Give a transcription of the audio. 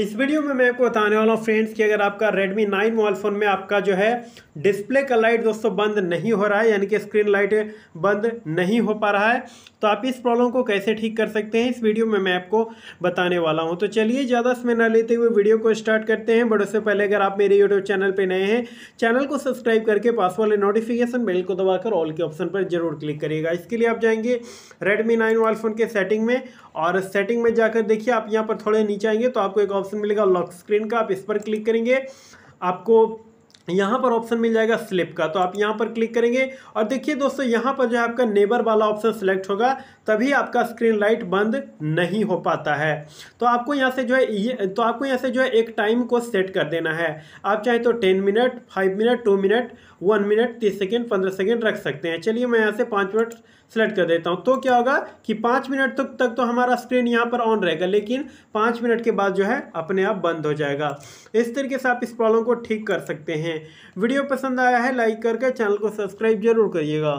इस वीडियो में मैं आपको बताने वाला हूँ फ्रेंड्स कि अगर आपका Redmi 9 मोबाइल फ़ोन में आपका जो है डिस्प्ले का लाइट दोस्तों बंद नहीं हो रहा है यानी कि स्क्रीन लाइट बंद नहीं हो पा रहा है तो आप इस प्रॉब्लम को कैसे ठीक कर सकते हैं इस वीडियो में मैं आपको बताने वाला हूँ तो चलिए ज़्यादा समय न लेते हुए वीडियो को स्टार्ट करते हैं बट उससे पहले अगर आप मेरे यूट्यूब चैनल पर नए हैं चैनल को सब्सक्राइब करके पास वाले नोटिफिकेशन बेल को दबाकर ऑल के ऑप्शन पर जरूर क्लिक करिएगा इसके लिए आप जाएंगे रेडमी नाइन मोबाइल फ़ोन के सेटिंग में और सेटिंग में जाकर देखिए आप यहाँ पर थोड़े नीचे आएंगे तो आपको एक ऑप्शन ऑप्शन मिलेगा लॉक स्क्रीन का आप इस पर क्लिक करेंगे आपको यहाँ पर ऑप्शन मिल जाएगा स्लिप का तो आप यहाँ पर क्लिक करेंगे और देखिए दोस्तों यहाँ पर जो है आपका नेबर वाला ऑप्शन सेलेक्ट होगा तभी आपका स्क्रीन लाइट बंद नहीं हो पाता है तो आपको यहाँ से जो है ये तो आपको यहाँ से जो है एक टाइम को सेट कर देना है आप चाहे तो ten minute five minute two minute one minute तीस सेकेंड पंद्रह सेकेंड रख सकते हैं चलिए मैं यहाँ से पाँच मिनट सेलेक्ट कर देता हूँ तो क्या होगा कि पाँच मिनट तक तक तो हमारा स्क्रीन यहाँ पर ऑन रहेगा लेकिन पाँच मिनट के बाद जो है अपने आप बंद हो जाएगा इस तरीके से आप इस प्रॉब्लम को ठीक कर सकते हैं वीडियो पसंद आया है लाइक करके चैनल को सब्सक्राइब जरूर करिएगा